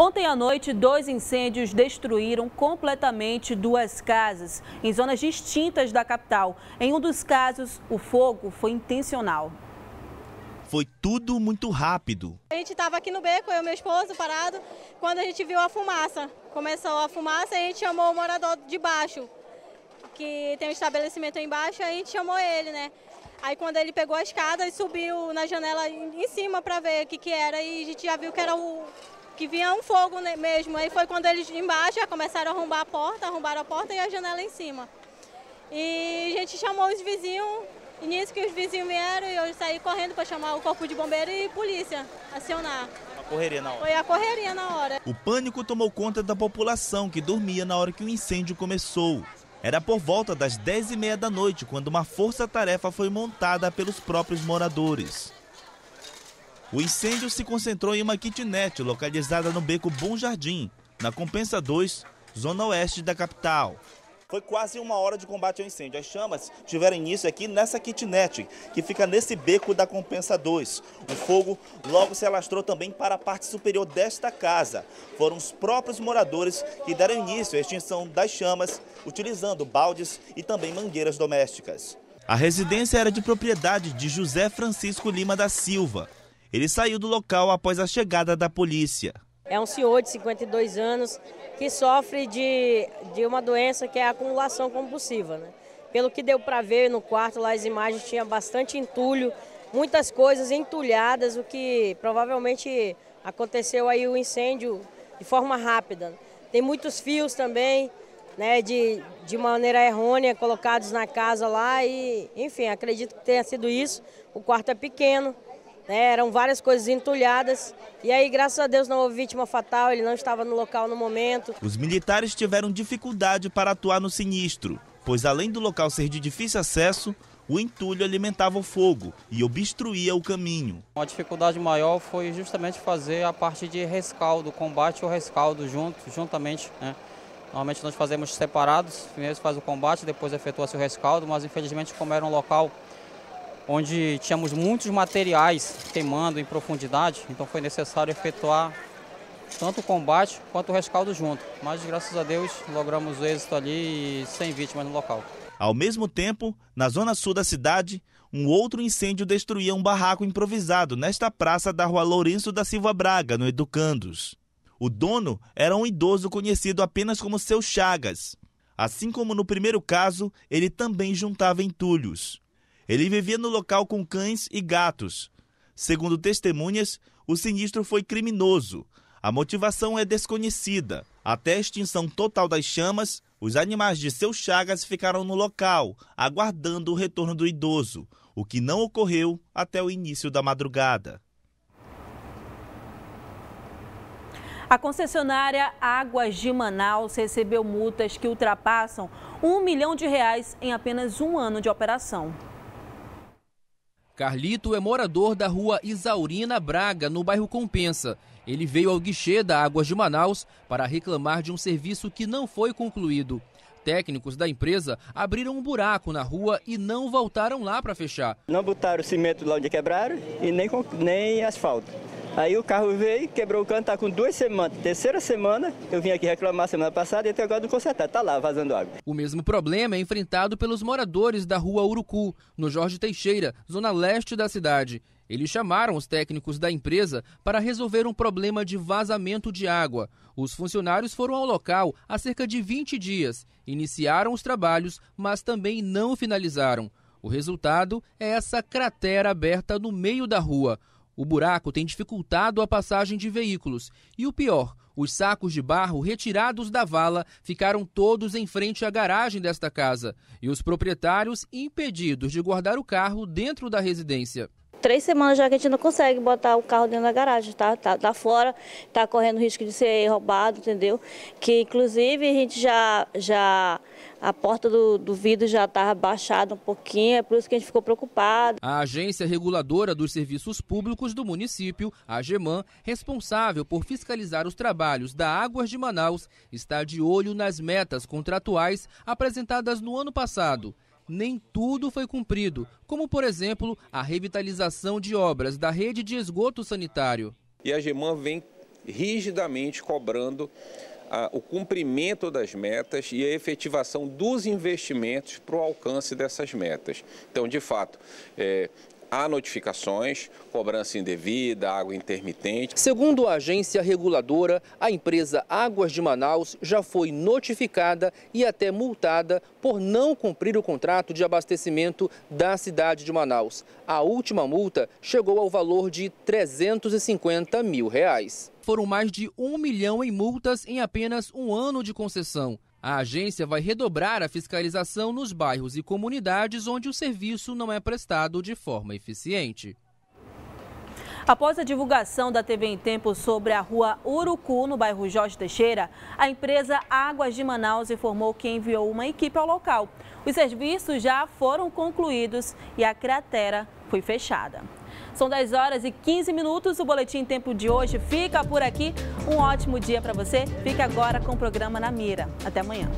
Ontem à noite, dois incêndios destruíram completamente duas casas em zonas distintas da capital. Em um dos casos, o fogo foi intencional. Foi tudo muito rápido. A gente estava aqui no beco, eu e meu esposo parado, quando a gente viu a fumaça. Começou a fumaça e a gente chamou o morador de baixo, que tem um estabelecimento aí embaixo, a gente chamou ele, né? Aí quando ele pegou a escada e subiu na janela em cima para ver o que, que era, e a gente já viu que era o, que vinha um fogo né, mesmo. Aí foi quando eles embaixo já começaram a arrombar a porta, arrombaram a porta e a janela em cima. E a gente chamou os vizinhos, e nisso que os vizinhos vieram e eu saí correndo para chamar o corpo de bombeiro e polícia acionar. A correria na hora. Foi a correria na hora. O pânico tomou conta da população que dormia na hora que o incêndio começou. Era por volta das 10h30 da noite quando uma força-tarefa foi montada pelos próprios moradores. O incêndio se concentrou em uma kitnet localizada no beco Bom Jardim, na Compensa 2, zona oeste da capital. Foi quase uma hora de combate ao incêndio. As chamas tiveram início aqui nessa kitnet, que fica nesse beco da Compensa 2. O fogo logo se alastrou também para a parte superior desta casa. Foram os próprios moradores que deram início à extinção das chamas, utilizando baldes e também mangueiras domésticas. A residência era de propriedade de José Francisco Lima da Silva, ele saiu do local após a chegada da polícia. É um senhor de 52 anos que sofre de, de uma doença que é a acumulação compulsiva. Né? Pelo que deu para ver no quarto, lá as imagens tinha bastante entulho, muitas coisas entulhadas, o que provavelmente aconteceu aí o incêndio de forma rápida. Tem muitos fios também, né, de, de maneira errônea, colocados na casa lá e, enfim, acredito que tenha sido isso. O quarto é pequeno, né, eram várias coisas entulhadas. E aí, graças a Deus, não houve vítima fatal, ele não estava no local no momento. Os militares tiveram dificuldade para atuar no sinistro, pois além do local ser de difícil acesso, o entulho alimentava o fogo e obstruía o caminho. Uma dificuldade maior foi justamente fazer a parte de rescaldo, combate ao rescaldo junto, juntamente, né? Normalmente nós fazemos separados, primeiro faz o combate, depois efetua-se o rescaldo, mas infelizmente como era um local onde tínhamos muitos materiais queimando em profundidade, então foi necessário efetuar tanto o combate quanto o rescaldo junto. Mas graças a Deus logramos o êxito ali e sem vítimas no local. Ao mesmo tempo, na zona sul da cidade, um outro incêndio destruía um barraco improvisado nesta praça da rua Lourenço da Silva Braga, no Educandos. O dono era um idoso conhecido apenas como seu Chagas. Assim como no primeiro caso, ele também juntava entulhos. Ele vivia no local com cães e gatos. Segundo testemunhas, o sinistro foi criminoso. A motivação é desconhecida. Até a extinção total das chamas, os animais de seu Chagas ficaram no local, aguardando o retorno do idoso, o que não ocorreu até o início da madrugada. A concessionária Águas de Manaus recebeu multas que ultrapassam um milhão de reais em apenas um ano de operação. Carlito é morador da rua Isaurina Braga, no bairro Compensa. Ele veio ao guichê da Águas de Manaus para reclamar de um serviço que não foi concluído. Técnicos da empresa abriram um buraco na rua e não voltaram lá para fechar. Não botaram cimento lá onde quebraram e nem, nem asfalto. Aí o carro veio, quebrou o cano, tá com duas semanas. Terceira semana, eu vim aqui reclamar semana passada e até agora não consertaram, tá lá vazando água. O mesmo problema é enfrentado pelos moradores da rua Urucu, no Jorge Teixeira, zona leste da cidade. Eles chamaram os técnicos da empresa para resolver um problema de vazamento de água. Os funcionários foram ao local há cerca de 20 dias, iniciaram os trabalhos, mas também não finalizaram. O resultado é essa cratera aberta no meio da rua. O buraco tem dificultado a passagem de veículos. E o pior, os sacos de barro retirados da vala ficaram todos em frente à garagem desta casa e os proprietários impedidos de guardar o carro dentro da residência três semanas já que a gente não consegue botar o carro dentro da garagem, tá? Tá, tá fora, tá correndo risco de ser roubado, entendeu? Que inclusive a gente já, já a porta do, do vidro já estava baixada um pouquinho, é por isso que a gente ficou preocupado. A agência reguladora dos serviços públicos do município, a GEMAN, responsável por fiscalizar os trabalhos da Águas de Manaus, está de olho nas metas contratuais apresentadas no ano passado nem tudo foi cumprido, como, por exemplo, a revitalização de obras da rede de esgoto sanitário. E a GEMAN vem rigidamente cobrando ah, o cumprimento das metas e a efetivação dos investimentos para o alcance dessas metas. Então, de fato, é, há notificações, cobrança indevida, água intermitente. Segundo a agência reguladora, a empresa Águas de Manaus já foi notificada e até multada por não cumprir o contrato de abastecimento da cidade de Manaus. A última multa chegou ao valor de 350 mil reais. Foram mais de um milhão em multas em apenas um ano de concessão. A agência vai redobrar a fiscalização nos bairros e comunidades onde o serviço não é prestado de forma eficiente. Após a divulgação da TV em Tempo sobre a rua Urucu, no bairro Jorge Teixeira, a empresa Águas de Manaus informou que enviou uma equipe ao local. Os serviços já foram concluídos e a cratera foi fechada. São 10 horas e 15 minutos. O Boletim Tempo de hoje fica por aqui. Um ótimo dia para você. Fique agora com o programa Na Mira. Até amanhã.